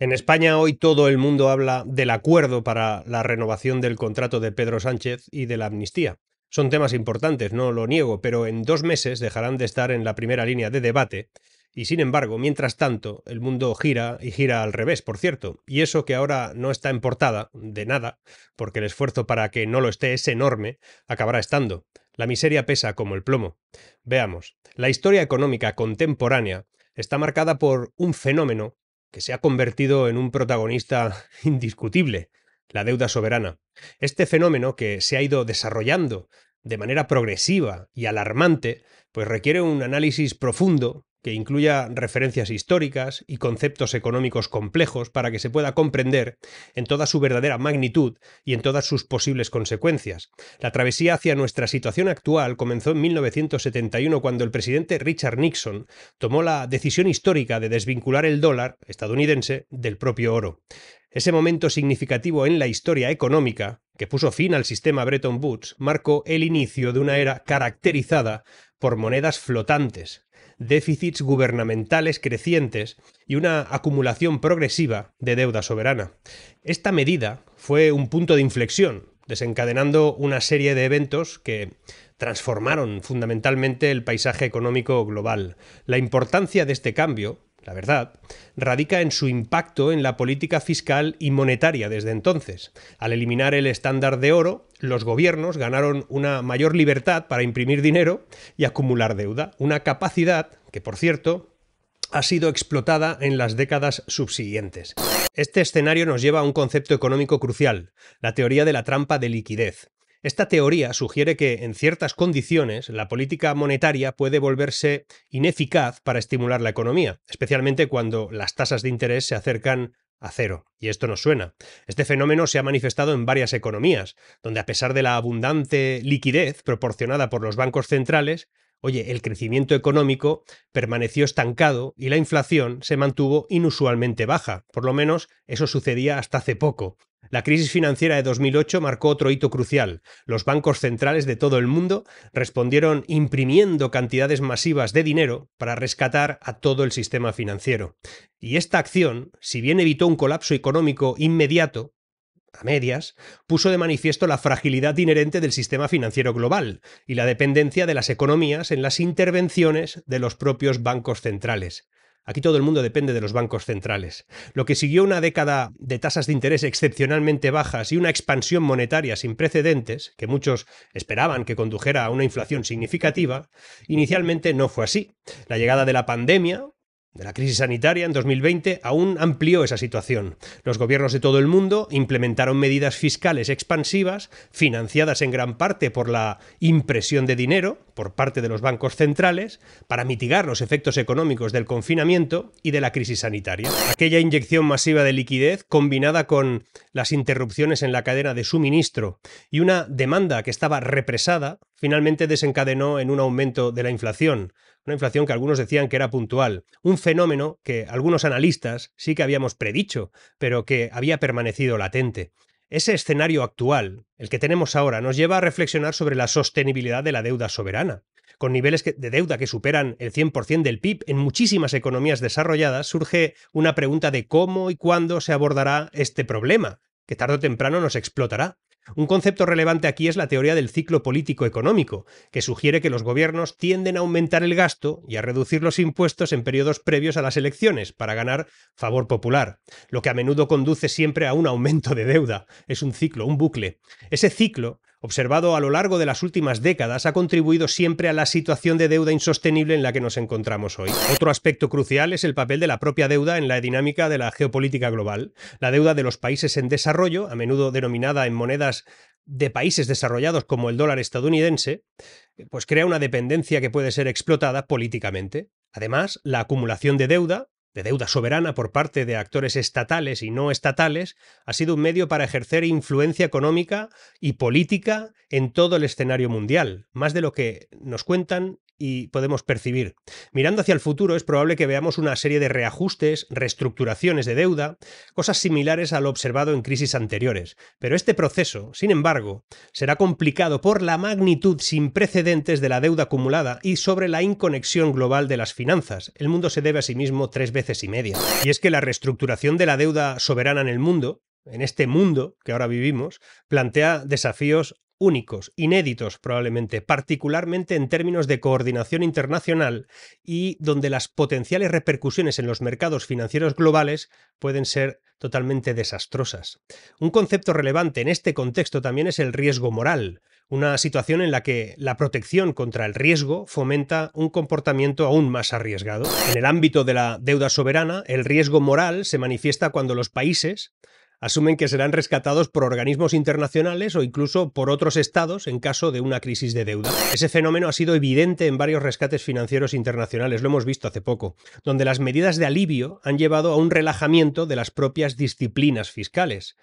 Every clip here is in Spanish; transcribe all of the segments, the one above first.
En España hoy todo el mundo habla del acuerdo para la renovación del contrato de Pedro Sánchez y de la amnistía. Son temas importantes, no lo niego, pero en dos meses dejarán de estar en la primera línea de debate y sin embargo, mientras tanto, el mundo gira y gira al revés, por cierto. Y eso que ahora no está en portada, de nada, porque el esfuerzo para que no lo esté es enorme, acabará estando. La miseria pesa como el plomo. Veamos, la historia económica contemporánea está marcada por un fenómeno que se ha convertido en un protagonista indiscutible, la deuda soberana. Este fenómeno que se ha ido desarrollando de manera progresiva y alarmante, pues requiere un análisis profundo que incluya referencias históricas y conceptos económicos complejos para que se pueda comprender en toda su verdadera magnitud y en todas sus posibles consecuencias. La travesía hacia nuestra situación actual comenzó en 1971 cuando el presidente Richard Nixon tomó la decisión histórica de desvincular el dólar estadounidense del propio oro. Ese momento significativo en la historia económica, que puso fin al sistema Bretton Woods, marcó el inicio de una era caracterizada por monedas flotantes, déficits gubernamentales crecientes y una acumulación progresiva de deuda soberana. Esta medida fue un punto de inflexión, desencadenando una serie de eventos que transformaron fundamentalmente el paisaje económico global. La importancia de este cambio la verdad, radica en su impacto en la política fiscal y monetaria desde entonces. Al eliminar el estándar de oro, los gobiernos ganaron una mayor libertad para imprimir dinero y acumular deuda, una capacidad que, por cierto, ha sido explotada en las décadas subsiguientes. Este escenario nos lleva a un concepto económico crucial, la teoría de la trampa de liquidez. Esta teoría sugiere que, en ciertas condiciones, la política monetaria puede volverse ineficaz para estimular la economía, especialmente cuando las tasas de interés se acercan a cero. Y esto nos suena. Este fenómeno se ha manifestado en varias economías, donde a pesar de la abundante liquidez proporcionada por los bancos centrales, oye, el crecimiento económico permaneció estancado y la inflación se mantuvo inusualmente baja. Por lo menos eso sucedía hasta hace poco. La crisis financiera de 2008 marcó otro hito crucial. Los bancos centrales de todo el mundo respondieron imprimiendo cantidades masivas de dinero para rescatar a todo el sistema financiero. Y esta acción, si bien evitó un colapso económico inmediato, a medias, puso de manifiesto la fragilidad inherente del sistema financiero global y la dependencia de las economías en las intervenciones de los propios bancos centrales. Aquí todo el mundo depende de los bancos centrales. Lo que siguió una década de tasas de interés excepcionalmente bajas y una expansión monetaria sin precedentes, que muchos esperaban que condujera a una inflación significativa, inicialmente no fue así. La llegada de la pandemia, de la crisis sanitaria en 2020 aún amplió esa situación. Los gobiernos de todo el mundo implementaron medidas fiscales expansivas, financiadas en gran parte por la impresión de dinero por parte de los bancos centrales, para mitigar los efectos económicos del confinamiento y de la crisis sanitaria. Aquella inyección masiva de liquidez, combinada con las interrupciones en la cadena de suministro y una demanda que estaba represada, finalmente desencadenó en un aumento de la inflación, una inflación que algunos decían que era puntual, un fenómeno que algunos analistas sí que habíamos predicho, pero que había permanecido latente. Ese escenario actual, el que tenemos ahora, nos lleva a reflexionar sobre la sostenibilidad de la deuda soberana. Con niveles de deuda que superan el 100% del PIB en muchísimas economías desarrolladas, surge una pregunta de cómo y cuándo se abordará este problema, que tarde o temprano nos explotará. Un concepto relevante aquí es la teoría del ciclo político-económico, que sugiere que los gobiernos tienden a aumentar el gasto y a reducir los impuestos en periodos previos a las elecciones para ganar favor popular, lo que a menudo conduce siempre a un aumento de deuda. Es un ciclo, un bucle. Ese ciclo observado a lo largo de las últimas décadas, ha contribuido siempre a la situación de deuda insostenible en la que nos encontramos hoy. Otro aspecto crucial es el papel de la propia deuda en la dinámica de la geopolítica global. La deuda de los países en desarrollo, a menudo denominada en monedas de países desarrollados como el dólar estadounidense, pues crea una dependencia que puede ser explotada políticamente. Además, la acumulación de deuda, de deuda soberana por parte de actores estatales y no estatales, ha sido un medio para ejercer influencia económica y política en todo el escenario mundial, más de lo que nos cuentan y podemos percibir. Mirando hacia el futuro es probable que veamos una serie de reajustes, reestructuraciones de deuda, cosas similares a lo observado en crisis anteriores. Pero este proceso, sin embargo, será complicado por la magnitud sin precedentes de la deuda acumulada y sobre la inconexión global de las finanzas. El mundo se debe a sí mismo tres veces y media. Y es que la reestructuración de la deuda soberana en el mundo en este mundo que ahora vivimos, plantea desafíos únicos, inéditos probablemente, particularmente en términos de coordinación internacional y donde las potenciales repercusiones en los mercados financieros globales pueden ser totalmente desastrosas. Un concepto relevante en este contexto también es el riesgo moral, una situación en la que la protección contra el riesgo fomenta un comportamiento aún más arriesgado. En el ámbito de la deuda soberana, el riesgo moral se manifiesta cuando los países asumen que serán rescatados por organismos internacionales o incluso por otros estados en caso de una crisis de deuda. Ese fenómeno ha sido evidente en varios rescates financieros internacionales, lo hemos visto hace poco, donde las medidas de alivio han llevado a un relajamiento de las propias disciplinas fiscales.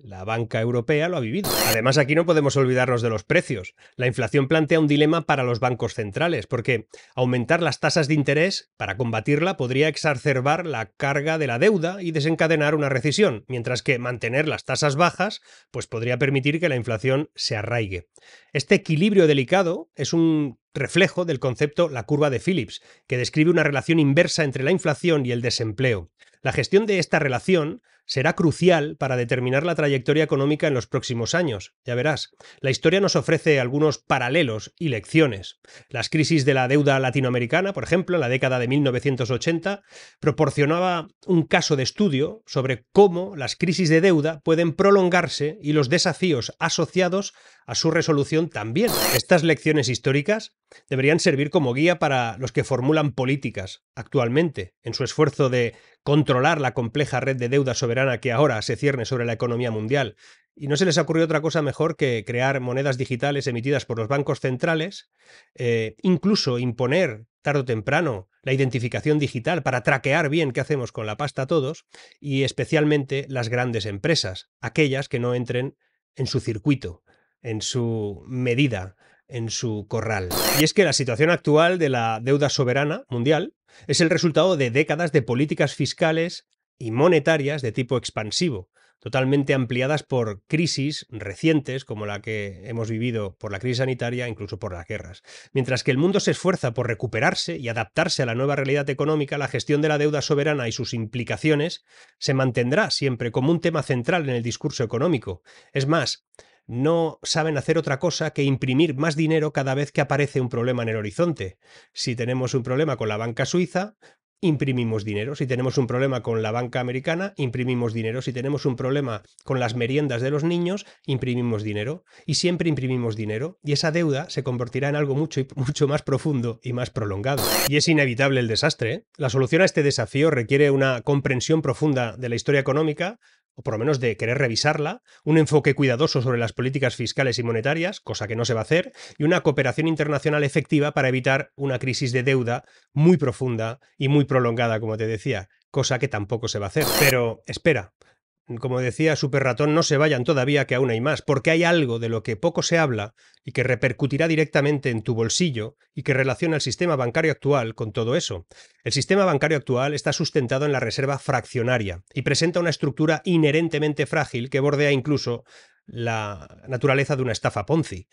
La banca europea lo ha vivido. Además, aquí no podemos olvidarnos de los precios. La inflación plantea un dilema para los bancos centrales, porque aumentar las tasas de interés para combatirla podría exacerbar la carga de la deuda y desencadenar una recesión, mientras que mantener las tasas bajas pues podría permitir que la inflación se arraigue. Este equilibrio delicado es un reflejo del concepto la curva de Phillips, que describe una relación inversa entre la inflación y el desempleo. La gestión de esta relación será crucial para determinar la trayectoria económica en los próximos años. Ya verás, la historia nos ofrece algunos paralelos y lecciones. Las crisis de la deuda latinoamericana, por ejemplo, en la década de 1980, proporcionaba un caso de estudio sobre cómo las crisis de deuda pueden prolongarse y los desafíos asociados a su resolución también. Estas lecciones históricas deberían servir como guía para los que formulan políticas actualmente, en su esfuerzo de controlar la compleja red de deuda soberana que ahora se cierne sobre la economía mundial. Y no se les ha ocurrido otra cosa mejor que crear monedas digitales emitidas por los bancos centrales, eh, incluso imponer tarde o temprano la identificación digital para traquear bien qué hacemos con la pasta todos, y especialmente las grandes empresas, aquellas que no entren en su circuito, en su medida en su corral. Y es que la situación actual de la deuda soberana mundial es el resultado de décadas de políticas fiscales y monetarias de tipo expansivo, totalmente ampliadas por crisis recientes como la que hemos vivido por la crisis sanitaria, incluso por las guerras. Mientras que el mundo se esfuerza por recuperarse y adaptarse a la nueva realidad económica, la gestión de la deuda soberana y sus implicaciones se mantendrá siempre como un tema central en el discurso económico. Es más, no saben hacer otra cosa que imprimir más dinero cada vez que aparece un problema en el horizonte. Si tenemos un problema con la banca suiza, imprimimos dinero. Si tenemos un problema con la banca americana, imprimimos dinero. Si tenemos un problema con las meriendas de los niños, imprimimos dinero. Y siempre imprimimos dinero. Y esa deuda se convertirá en algo mucho, mucho más profundo y más prolongado. Y es inevitable el desastre. ¿eh? La solución a este desafío requiere una comprensión profunda de la historia económica, o por lo menos de querer revisarla, un enfoque cuidadoso sobre las políticas fiscales y monetarias, cosa que no se va a hacer, y una cooperación internacional efectiva para evitar una crisis de deuda muy profunda y muy prolongada, como te decía, cosa que tampoco se va a hacer. Pero espera, como decía Superratón, no se vayan todavía que aún hay más, porque hay algo de lo que poco se habla y que repercutirá directamente en tu bolsillo y que relaciona el sistema bancario actual con todo eso. El sistema bancario actual está sustentado en la reserva fraccionaria y presenta una estructura inherentemente frágil que bordea incluso la naturaleza de una estafa Ponzi.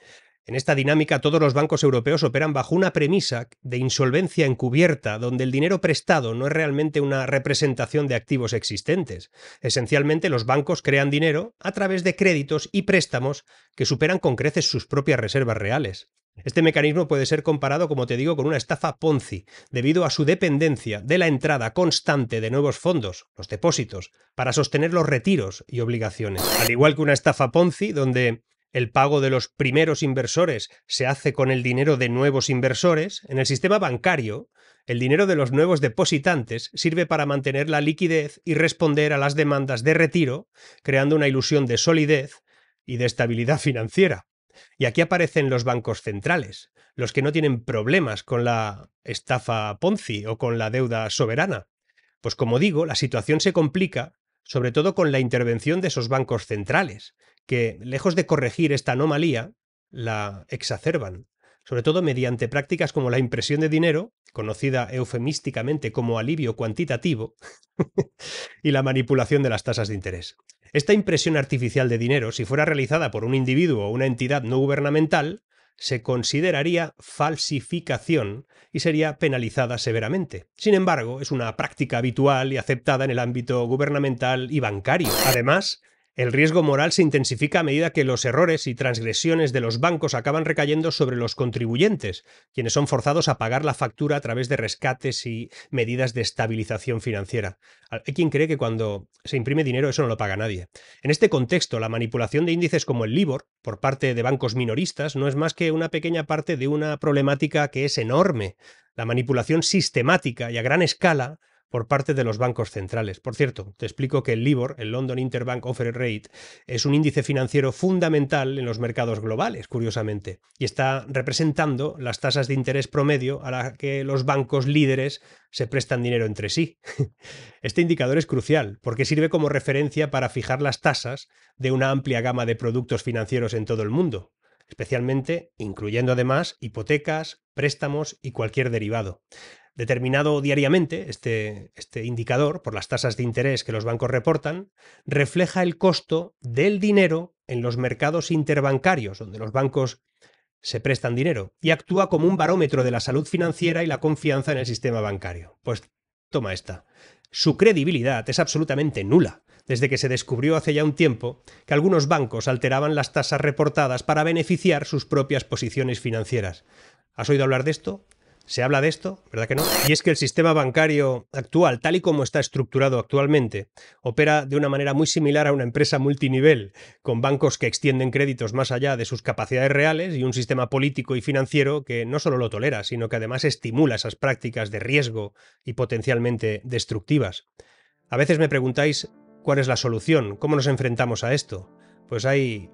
En esta dinámica todos los bancos europeos operan bajo una premisa de insolvencia encubierta, donde el dinero prestado no es realmente una representación de activos existentes. Esencialmente los bancos crean dinero a través de créditos y préstamos que superan con creces sus propias reservas reales. Este mecanismo puede ser comparado, como te digo, con una estafa Ponzi, debido a su dependencia de la entrada constante de nuevos fondos, los depósitos, para sostener los retiros y obligaciones. Al igual que una estafa Ponzi, donde el pago de los primeros inversores se hace con el dinero de nuevos inversores, en el sistema bancario, el dinero de los nuevos depositantes sirve para mantener la liquidez y responder a las demandas de retiro, creando una ilusión de solidez y de estabilidad financiera. Y aquí aparecen los bancos centrales, los que no tienen problemas con la estafa Ponzi o con la deuda soberana. Pues como digo, la situación se complica sobre todo con la intervención de esos bancos centrales, que, lejos de corregir esta anomalía, la exacerban, sobre todo mediante prácticas como la impresión de dinero, conocida eufemísticamente como alivio cuantitativo, y la manipulación de las tasas de interés. Esta impresión artificial de dinero, si fuera realizada por un individuo o una entidad no gubernamental, se consideraría falsificación y sería penalizada severamente. Sin embargo, es una práctica habitual y aceptada en el ámbito gubernamental y bancario. Además, el riesgo moral se intensifica a medida que los errores y transgresiones de los bancos acaban recayendo sobre los contribuyentes, quienes son forzados a pagar la factura a través de rescates y medidas de estabilización financiera. Hay quien cree que cuando se imprime dinero eso no lo paga nadie. En este contexto, la manipulación de índices como el LIBOR por parte de bancos minoristas no es más que una pequeña parte de una problemática que es enorme. La manipulación sistemática y a gran escala por parte de los bancos centrales. Por cierto, te explico que el LIBOR, el London Interbank Offer Rate, es un índice financiero fundamental en los mercados globales, curiosamente, y está representando las tasas de interés promedio a las que los bancos líderes se prestan dinero entre sí. Este indicador es crucial porque sirve como referencia para fijar las tasas de una amplia gama de productos financieros en todo el mundo, especialmente incluyendo además hipotecas, préstamos y cualquier derivado. Determinado diariamente, este, este, indicador, por las tasas de interés que los bancos reportan, refleja el costo del dinero en los mercados interbancarios, donde los bancos se prestan dinero, y actúa como un barómetro de la salud financiera y la confianza en el sistema bancario. Pues toma esta. Su credibilidad es absolutamente nula desde que se descubrió hace ya un tiempo que algunos bancos alteraban las tasas reportadas para beneficiar sus propias posiciones financieras. ¿Has oído hablar de esto? ¿Se habla de esto? ¿Verdad que no? Y es que el sistema bancario actual, tal y como está estructurado actualmente, opera de una manera muy similar a una empresa multinivel, con bancos que extienden créditos más allá de sus capacidades reales y un sistema político y financiero que no solo lo tolera, sino que además estimula esas prácticas de riesgo y potencialmente destructivas. A veces me preguntáis ¿Cuál es la solución? ¿Cómo nos enfrentamos a esto? Pues hay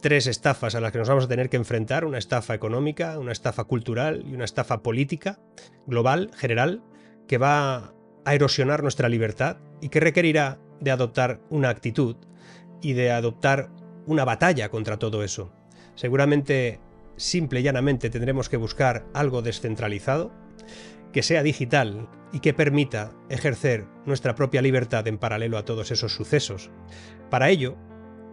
tres estafas a las que nos vamos a tener que enfrentar, una estafa económica, una estafa cultural y una estafa política, global, general, que va a erosionar nuestra libertad y que requerirá de adoptar una actitud y de adoptar una batalla contra todo eso. Seguramente, simple y llanamente, tendremos que buscar algo descentralizado que sea digital y que permita ejercer nuestra propia libertad en paralelo a todos esos sucesos. Para ello,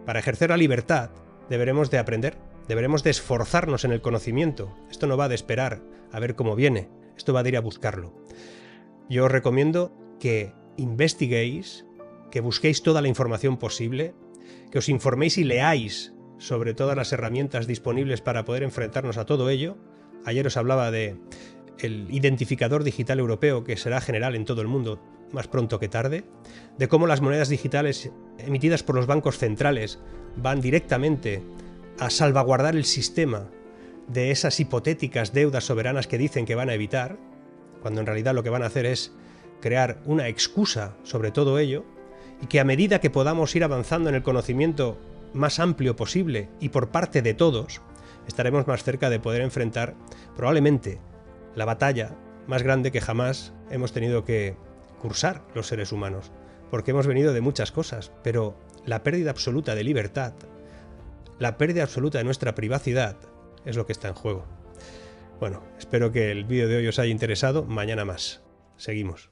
para ejercer la libertad, deberemos de aprender, deberemos de esforzarnos en el conocimiento. Esto no va de esperar a ver cómo viene, esto va de ir a buscarlo. Yo os recomiendo que investiguéis, que busquéis toda la información posible, que os informéis y leáis sobre todas las herramientas disponibles para poder enfrentarnos a todo ello. Ayer os hablaba de el identificador digital europeo que será general en todo el mundo más pronto que tarde, de cómo las monedas digitales emitidas por los bancos centrales van directamente a salvaguardar el sistema de esas hipotéticas deudas soberanas que dicen que van a evitar, cuando en realidad lo que van a hacer es crear una excusa sobre todo ello, y que a medida que podamos ir avanzando en el conocimiento más amplio posible y por parte de todos, estaremos más cerca de poder enfrentar probablemente la batalla más grande que jamás hemos tenido que cursar los seres humanos, porque hemos venido de muchas cosas, pero la pérdida absoluta de libertad, la pérdida absoluta de nuestra privacidad, es lo que está en juego. Bueno, espero que el vídeo de hoy os haya interesado, mañana más. Seguimos.